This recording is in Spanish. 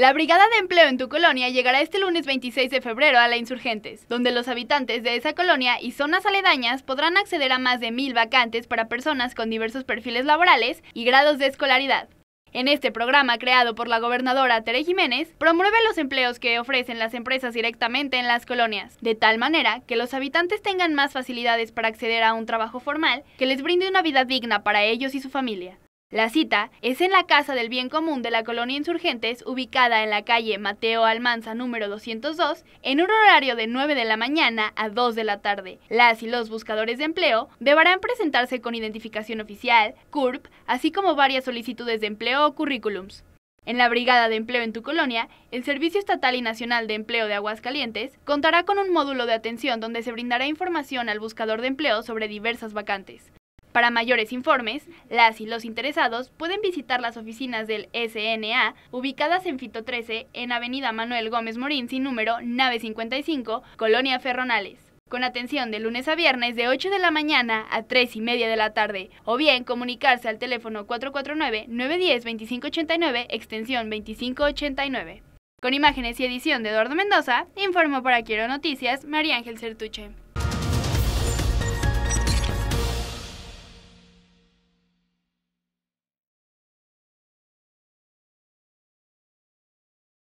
La Brigada de Empleo en tu colonia llegará este lunes 26 de febrero a la Insurgentes, donde los habitantes de esa colonia y zonas aledañas podrán acceder a más de mil vacantes para personas con diversos perfiles laborales y grados de escolaridad. En este programa creado por la gobernadora Tere Jiménez, promueve los empleos que ofrecen las empresas directamente en las colonias, de tal manera que los habitantes tengan más facilidades para acceder a un trabajo formal que les brinde una vida digna para ellos y su familia. La cita es en la Casa del Bien Común de la Colonia Insurgentes, ubicada en la calle Mateo Almanza número 202, en un horario de 9 de la mañana a 2 de la tarde. Las y los buscadores de empleo deberán presentarse con identificación oficial, CURP, así como varias solicitudes de empleo o currículums. En la Brigada de Empleo en tu colonia, el Servicio Estatal y Nacional de Empleo de Aguascalientes contará con un módulo de atención donde se brindará información al buscador de empleo sobre diversas vacantes. Para mayores informes, las y los interesados pueden visitar las oficinas del SNA ubicadas en Fito 13 en Avenida Manuel Gómez Morín sin número 955, Colonia Ferronales. Con atención de lunes a viernes de 8 de la mañana a 3 y media de la tarde, o bien comunicarse al teléfono 449-910-2589, extensión 2589. Con imágenes y edición de Eduardo Mendoza, informó para Quiero Noticias María Ángel Certuche.